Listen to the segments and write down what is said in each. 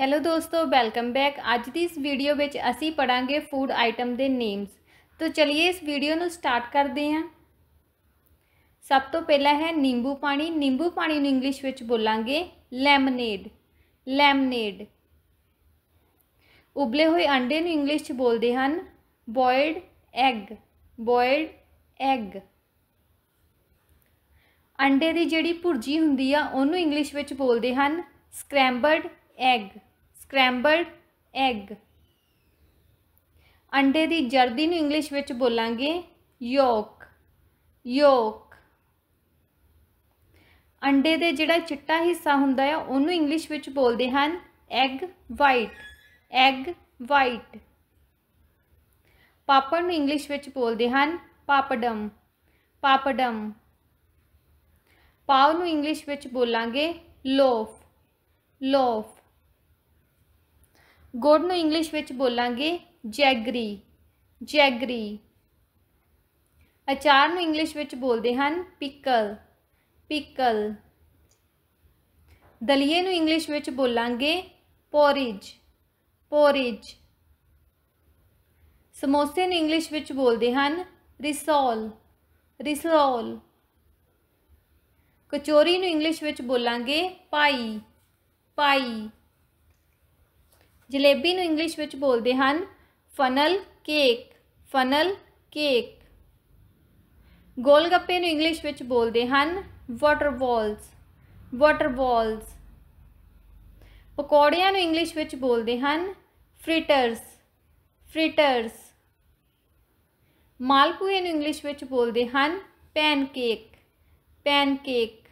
hello ਦੋਸਤੋ welcome back ਅੱਜ ਦੀ ਇਸ ਵੀਡੀਓ ਵਿੱਚ ਅਸੀਂ ਪੜਾਂਗੇ ਫੂਡ ਆਈਟਮ ਦੇ ਨੇਮਸ ਤੋਂ ਚਲਿਏ ਇਸ ਵੀਡੀਓ ਨੂੰ ਸਟਾਰਟ ਕਰਦੇ ਹਾਂ ਸਭ ਤੋਂ ਪਹਿਲਾ ਹੈ ਨਿੰਬੂ ਪਾਣੀ ਨਿੰਬੂ ਪਾਣੀ ਨੂੰ ਇੰਗਲਿਸ਼ ਵਿੱਚ ਬੋਲਾਂਗੇ ਲੈਮਨੇਡ ਲੈਮਨੇਡ ਉਬਲੇ ਹੋਏ ਅੰਡੇ ਨੂੰ ਇੰਗਲਿਸ਼ 'ਚ ਬੋਲਦੇ ਹਨ ਬੋਇਲਡ ਐਗ ਬੋਇਲਡ ਐਗ ਅੰਡੇ ਦੀ ਜਿਹੜੀ ਭੁਰਜੀ ਹੁੰਦੀ ਆ ਉਹਨੂੰ ਇੰਗਲਿਸ਼ ਵਿੱਚ ਬੋਲਦੇ ਹਨ ਸਕ੍ਰੈਂਬਲਡ ਐਗ ਸਕ੍ਰੈਂਬਲਡ ਐਗ ਅੰਡੇ ਦੀ ਜਰਦੀ ਨੂੰ ਇੰਗਲਿਸ਼ ਵਿੱਚ ਬੋਲਾਂਗੇ ਯੋਕ ਯੋਕ ਅੰਡੇ ਦੇ ਜਿਹੜਾ ਚਿੱਟਾ ਹਿੱਸਾ ਹੁੰਦਾ ਹੈ ਉਹਨੂੰ ਇੰਗਲਿਸ਼ ਵਿੱਚ ਬੋਲਦੇ ਹਨ egg white egg white papad ਨੂੰ ਇੰਗਲਿਸ਼ ਵਿੱਚ ਬੋਲਦੇ ਹਨ ਪਾਪਡਮ ਪਾਪਡਮ ਪਾਉ ਨੂੰ ਇੰਗਲਿਸ਼ ਵਿੱਚ ਬੋਲਾਂਗੇ ਲੋਫ ਲੋਫ ਗੁੜ ਨੂੰ ਇੰਗਲਿਸ਼ ਵਿੱਚ ਬੋਲਾਂਗੇ ਜੈਗਰੀ ਜੈਗਰੀ ਅਚਾਰ ਨੂੰ ਇੰਗਲਿਸ਼ ਵਿੱਚ ਬੋਲਦੇ ਹਨ ਪਿਕਲ ਪਿਕਲ ਦਲੀਏ ਨੂੰ ਇੰਗਲਿਸ਼ ਵਿੱਚ ਬੋਲਾਂਗੇ ਪੋਰਿਜ ਪੋਰਿਜ ਸਮੋਸੇ ਨੂੰ ਇੰਗਲਿਸ਼ ਵਿੱਚ ਬੋਲਦੇ ਹਨ ਰਿਸੋਲ ਰਿਸੋਲ ਕਚੋਰੀ ਨੂੰ ਇੰਗਲਿਸ਼ ਵਿੱਚ ਬੋਲਾਂਗੇ ਪਾਈ ਪਾਈ ਜਲੇਬੀ ਨੂੰ ਇੰਗਲਿਸ਼ ਵਿੱਚ ਬੋਲਦੇ ਹਨ funnel cake funnel cake gol gappe ਨੂੰ ਇੰਗਲਿਸ਼ ਵਿੱਚ ਬੋਲਦੇ ਹਨ ਵਾਟਰ ਬਾਲਸ ਵਾਟਰ ਬਾਲਸ ਪਕੌੜਿਆਂ ਨੂੰ ਇੰਗਲਿਸ਼ ਵਿੱਚ ਬੋਲਦੇ ਹਨ ਫ੍ਰਿਟਰਸ ਫ੍ਰਿਟਰਸ ਮਾਲਪੂਏ ਨੂੰ ਇੰਗਲਿਸ਼ ਵਿੱਚ ਬੋਲਦੇ ਹਨ ਪੈਨਕੇਕ ਪੈਨਕੇਕ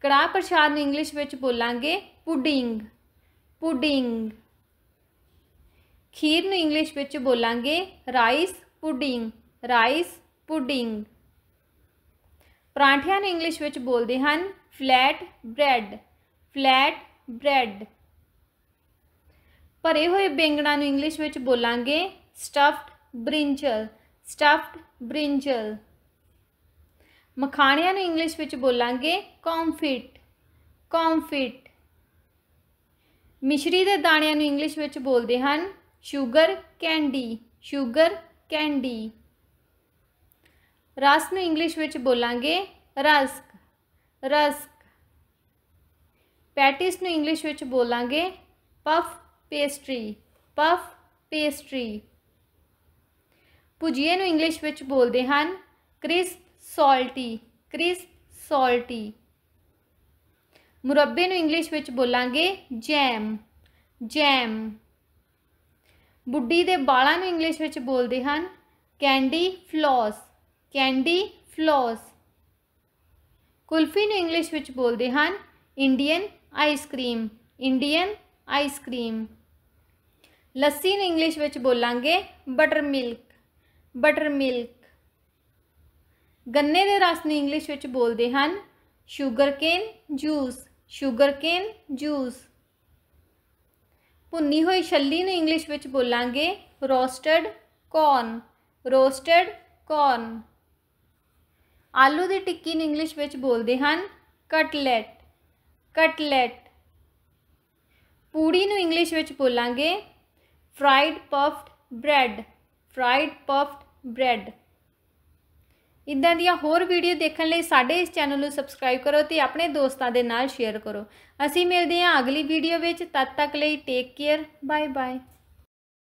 ਕੜਾ ਪ੍ਰਸ਼ਾਦ ਨੂੰ ਇੰਗਲਿਸ਼ ਵਿੱਚ ਬੋਲਾਂਗੇ ਪੁਡਿੰਗ ਪੁਡਿੰਗ ਖੀਰ ਨੂੰ ਇੰਗਲਿਸ਼ ਵਿੱਚ ਬੋਲਾਂਗੇ ਰਾਈਸ ਪੁਡਿੰਗ ਰਾਈਸ ਪੁਡਿੰਗ ਪਰਾਂਠਿਆਂ ਨੂੰ ਇੰਗਲਿਸ਼ ਵਿੱਚ ਬੋਲਦੇ ਹਨ ਫਲੈਟ ਬ੍ਰੈਡ ਫਲੈਟ ਬ੍ਰੈਡ ਭਰੇ ਹੋਏ ਬੈਂਗਣਾ ਨੂੰ ਇੰਗਲਿਸ਼ ਵਿੱਚ ਬੋਲਾਂਗੇ ਸਟਫਡ ਬ੍ਰਿੰਜਲ ਸਟਫਡ ਬ੍ਰਿੰਜਲ ਮਖਾਣਿਆਂ ਨੂੰ ਇੰਗਲਿਸ਼ ਵਿੱਚ ਬੋਲਾਂਗੇ ਕੌਮਫਿਟ ਕੌਮਫਿਟ ਮਿਸ਼ਰੀ ਦੇ ਦਾਣਿਆਂ ਨੂੰ ਇੰਗਲਿਸ਼ ਵਿੱਚ ਬੋਲਦੇ ਹਨ ਸ਼ੂਗਰ ਕੈਂਡੀ ਸ਼ੂਗਰ ਕੈਂਡੀ ਰਸ ਨੂੰ ਇੰਗਲਿਸ਼ ਵਿੱਚ ਬੋਲਾਂਗੇ ਰਸਕ ਰਸਕ ਪੈਟਿਸ ਨੂੰ ਇੰਗਲਿਸ਼ ਵਿੱਚ ਬੋਲਾਂਗੇ puff pastry puff pastry bhujiye ਨੂੰ ਇੰਗਲਿਸ਼ ਵਿੱਚ ਬੋਲਦੇ ਹਨ ਕ੍ਰਿਸਪ ਸਾਲਟੀ ਕ੍ਰਿਸਪ ਸਾਲਟੀ ਮੁਰੱਬੇ ਨੂੰ ਇੰਗਲਿਸ਼ ਵਿੱਚ ਬੋਲਾਂਗੇ ਜੈਮ ਜੈਮ ਬੁੱਢੀ ਦੇ ਬਾਲਾਂ ਨੂੰ ਇੰਗਲਿਸ਼ ਵਿੱਚ ਬੋਲਦੇ ਹਨ candy floss candy floss kulfi ਨੂੰ ਇੰਗਲਿਸ਼ ਵਿੱਚ ਬੋਲਦੇ ਹਨ Indian ice cream Indian ice cream lassi ਨੂੰ ਇੰਗਲਿਸ਼ ਵਿੱਚ ਬੋਲਾਂਗੇ ਬਟਰ ਮਿਲਕ ਬਟਰ ਮਿਲਕ ਗੰਨੇ ਦੇ ਰਸ ਨੂੰ ਇੰਗਲਿਸ਼ ਵਿੱਚ ਬੋਲਦੇ ਹਨ sugar cane juice sugarcane juice ਭੁੰਨੀ ਹੋਈ ਛੱਲੀ ਨੂੰ ਇੰਗਲਿਸ਼ ਵਿੱਚ ਬੋਲਾਂਗੇ ਰੋਸਟਡ ਕੌਰਨ ਰੋਸਟਡ ਕੌਰਨ ਆਲੂ ਦੀ ਟਿੱਕੀ ਨੂੰ ਇੰਗਲਿਸ਼ ਵਿੱਚ ਬੋਲਦੇ ਹਨ ਕਟਲੈਟ ਕਟਲੈਟ ਪੂੜੀ ਨੂੰ ਇੰਗਲਿਸ਼ ਵਿੱਚ ਬੋਲਾਂਗੇ fried puffed bread fried puffed bread ਇਦਾਂ ਦੀਆਂ ਹੋਰ ਵੀਡੀਓ ਦੇਖਣ ਲਈ ਸਾਡੇ ਇਸ ਚੈਨਲ ਨੂੰ ਸਬਸਕ੍ਰਾਈਬ ਕਰੋ ਤੇ ਆਪਣੇ ਦੋਸਤਾਂ ਦੇ ਨਾਲ ਸ਼ੇਅਰ ਕਰੋ ਅਸੀਂ ਮਿਲਦੇ ਹਾਂ ਅਗਲੀ ਵੀਡੀਓ ਵਿੱਚ ਤਦ ਤੱਕ ਲਈ ਟੇਕ ਕੇਅਰ ਬਾਏ ਬਾਏ